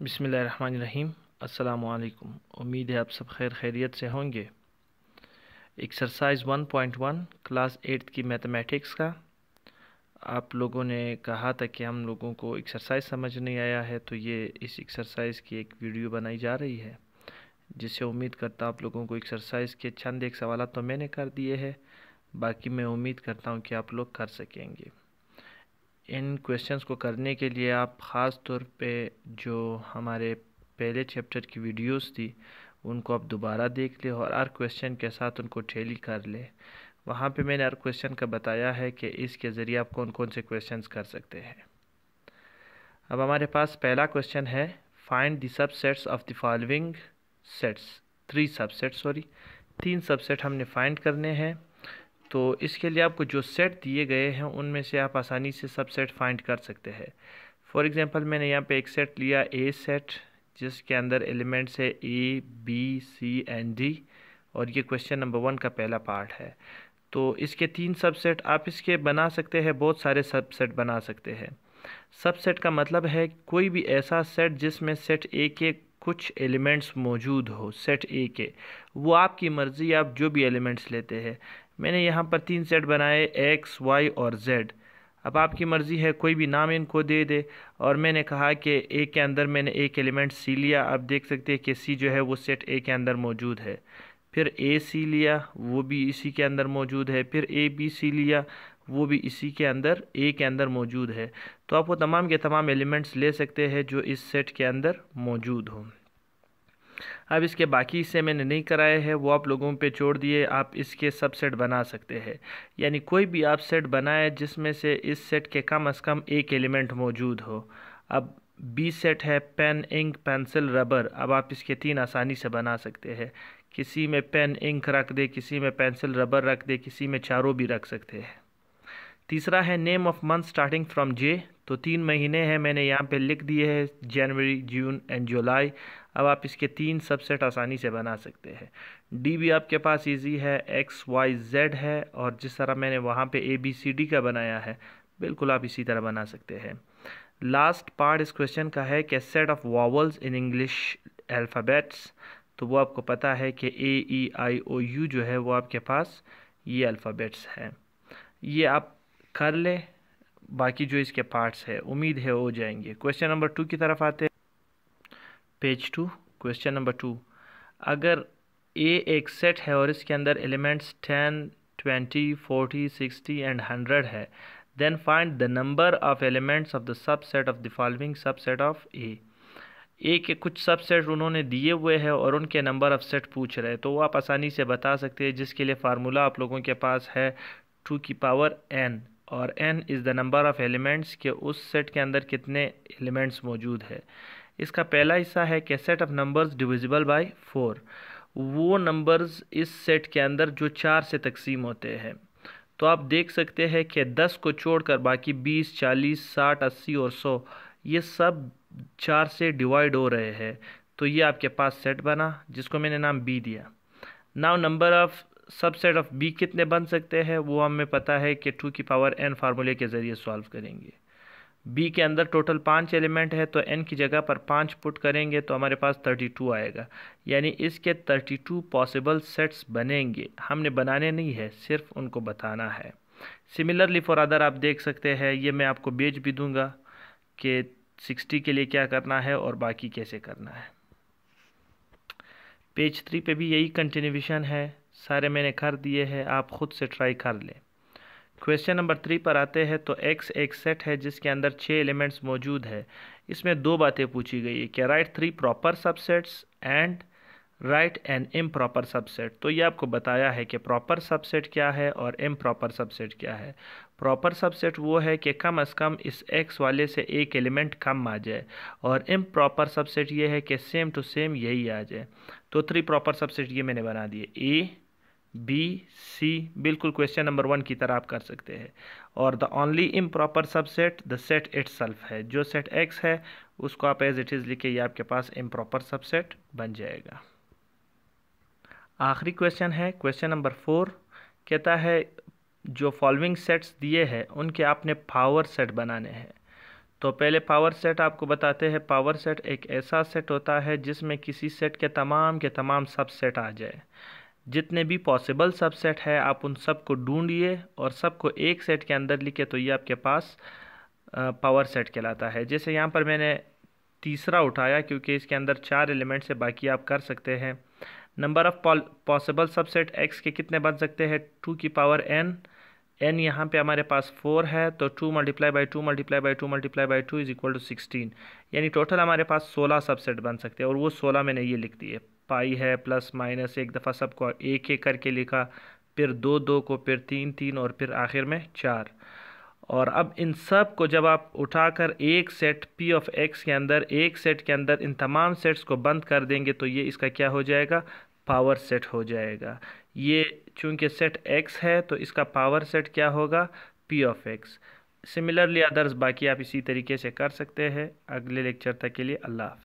बिसमीम् अल्लाम उम्मीद है आप सब खैर खैरियत से होंगे एक्सरसाइज 1.1 क्लास एट्थ की मैथमेटिक्स का आप लोगों ने कहा था कि हम लोगों को एक्सरसाइज समझ नहीं आया है तो ये इस एक्सरसाइज की एक वीडियो बनाई जा रही है जिससे उम्मीद करता आप लोगों को एक्सरसाइज के चंद एक सवाल तो मैंने कर दिए हैं बाकी मैं उम्मीद करता हूँ कि आप लोग कर सकेंगे इन क्वेश्चंस को करने के लिए आप ख़ास तौर पे जो हमारे पहले चैप्टर की वीडियोस थी उनको आप दोबारा देख लें और हर क्वेश्चन के साथ उनको ठेली कर लें वहाँ पे मैंने हर क्वेश्चन का बताया है कि इसके ज़रिए आप कौन कौन से क्वेश्चंस कर सकते हैं अब हमारे पास पहला क्वेश्चन है find the subsets of the following sets three subset sorry तीन सबसेट हमने फाइंड करने हैं तो इसके लिए आपको जो सेट दिए गए हैं उनमें से आप आसानी से सब सेट फाइंड कर सकते हैं फॉर एग्ज़ाम्पल मैंने यहाँ पे एक सेट लिया ए सेट जिसके अंदर एलिमेंट्स है A B C and D और ये क्वेश्चन नंबर वन का पहला पार्ट है तो इसके तीन सबसेट आप इसके बना सकते हैं बहुत सारे सबसेट बना सकते हैं सबसेट का मतलब है कोई भी ऐसा सेट जिसमें सेट ए के कुछ एलिमेंट्स मौजूद हो सेट ए के वो आपकी मर्ज़ी आप जो भी एलिमेंट्स लेते हैं मैंने यहाँ पर तीन सेट बनाए एक्स वाई और जेड अब आपकी मर्ज़ी है कोई भी नाम इनको दे दे और मैंने कहा कि ए के अंदर मैंने एक एलिमेंट सी लिया आप देख सकते हैं कि सी जो है वो सेट ए के अंदर मौजूद है फिर ए सी लिया वो भी इसी के अंदर मौजूद है फिर ए बी सी लिया वो भी इसी के अंदर ए के अंदर मौजूद है तो आप वो तमाम के तमाम एलिमेंट्स ले सकते हैं जो इस सेट के अंदर मौजूद हों अब इसके बाकी हिस्से मैंने नहीं कराए हैं वो आप लोगों पे छोड़ दिए आप इसके सब सेट बना सकते हैं यानी कोई भी आप सेट बनाए जिसमें से इस सेट के कम अज़ कम एक एलिमेंट मौजूद हो अब बी सेट है पेन इंक पेंसिल रबर अब आप इसके तीन आसानी से बना सकते हैं किसी में पेन इंक रख दे किसी में पेंसिल रबर रख दे किसी में चारों भी रख सकते हैं तीसरा है name of month starting from J तो तीन महीने हैं मैंने यहाँ पे लिख दिए हैं जनवरी जून एंड जुलाई अब आप इसके तीन सबसेट आसानी से बना सकते हैं डी भी आपके पास इजी है एक्स वाई जेड है और जिस तरह मैंने वहाँ पे ए बी सी डी का बनाया है बिल्कुल आप इसी तरह बना सकते हैं लास्ट पार्ट इस क्वेश्चन का है कि set of vowels in English alphabets तो वो आपको पता है कि ए ई आई ओ यू जो है वो आपके पास ये अल्फ़ाबेट्स हैं ये आप कर ले बाकी जो इसके पार्ट्स है उम्मीद है हो जाएंगे क्वेश्चन नंबर टू की तरफ आते हैं page two question number two अगर ए एक सेट है और इसके अंदर elements ten twenty forty sixty and hundred है then find the number of elements of the subset of the following set of A A के कुछ subset उन्होंने दिए हुए हैं और उनके नंबर ऑफ सेट पूछ रहे हैं तो वो आप आसानी से बता सकते हैं जिसके लिए फार्मूला आप लोगों के पास है टू की पावर एन और n is the number of elements के उस सेट के अंदर कितने एलिमेंट्स मौजूद है इसका पहला हिस्सा है कि set of numbers divisible by four वो नंबर्स इस सेट के अंदर जो चार से तकसीम होते हैं तो आप देख सकते हैं कि दस को छोड़कर बाकी बीस चालीस साठ अस्सी और सौ ये सब चार से डिवाइड हो रहे हैं तो ये आपके पास सेट बना जिसको मैंने नाम बी दिया now number of subset of B कितने बन सकते हैं वो हमें पता है कि टू की पावर एन फार्मूले के ज़रिए सॉल्व करेंगे बी के अंदर टोटल पाँच एलिमेंट है तो एन की जगह पर पाँच पुट करेंगे तो हमारे पास थर्टी टू आएगा यानी इसके थर्टी टू पॉसिबल सेट्स बनेंगे हमने बनाने नहीं है सिर्फ उनको बताना है सिमिलरली फॉर अदर आप देख सकते हैं ये मैं आपको बेच भी दूंगा कि सिक्सटी के लिए क्या करना है और बाकी कैसे करना है पेज थ्री पे भी यही कंटिन्यूशन है सारे मैंने कर दिए हैं आप ख़ुद से ट्राई कर लें क्वेश्चन नंबर थ्री पर आते हैं तो एक्स एक सेट है जिसके अंदर छः एलिमेंट्स मौजूद है इसमें दो बातें पूछी गई है क्या write three proper subsets and write and improper subset तो ये आपको बताया है कि प्रॉपर सबसेट क्या है और इम प्रॉपर सबसेट क्या है प्रॉपर सबसेट वो है कि कम अज़ कम इस एक्स वाले से एक एलिमेंट कम आ जाए और इम प्रॉपर सबसेट ये है कि सेम टू सेम यही आ जाए तो थ्री प्रॉपर सबसेट ये मैंने बना दिए ए बी सी बिल्कुल क्वेश्चन नंबर वन की तरह आप कर सकते हैं और the only improper subset the set self है जो सेट एक्स है उसको आप एज इट इज़ लिखे ये आपके पास इम प्रॉपर सबसेट बन जाएगा आखिरी क्वेश्चन है क्वेश्चन नंबर फोर कहता है जो फॉलोइंग सेट्स दिए हैं उनके आपने पावर सेट बनाने हैं तो पहले पावर सेट आपको बताते हैं पावर सेट एक ऐसा सेट होता है जिसमें किसी सेट के तमाम के तमाम सबसेट आ जाए जितने भी पॉसिबल सबसेट है आप उन सबको ढूंढिए और सबको एक सेट के अंदर लिखे तो ये आपके पास पावर सेट कहलाता है जैसे यहाँ पर मैंने तीसरा उठाया क्योंकि इसके अंदर चार एलिमेंट्स है बाकी आप कर सकते हैं number of possible subset X के कितने बन सकते हैं टू की पावर एन एन यहाँ पे हमारे पास फोर है तो two multiply by two multiply by two multiply by two is equal to sixteen यानी टोटल हमारे पास सोलह सबसेट बन सकते हैं और वो सोलह मैंने ये लिख दिए पाई है प्लस माइनस एक दफ़ा सबको एक एक करके लिखा फिर दो दो को फिर तीन तीन और फिर आखिर में चार और अब इन सब को जब आप उठाकर एक सेट पी ऑफ एक्स के अंदर एक सेट के अंदर इन तमाम सेट्स को बंद कर देंगे तो ये इसका क्या हो जाएगा पावर सेट हो जाएगा ये चूंकि सेट एक्स है तो इसका पावर सेट क्या होगा P of X similarly others बाकी आप इसी तरीके से कर सकते हैं अगले लेक्चर तक के लिए अल्लाह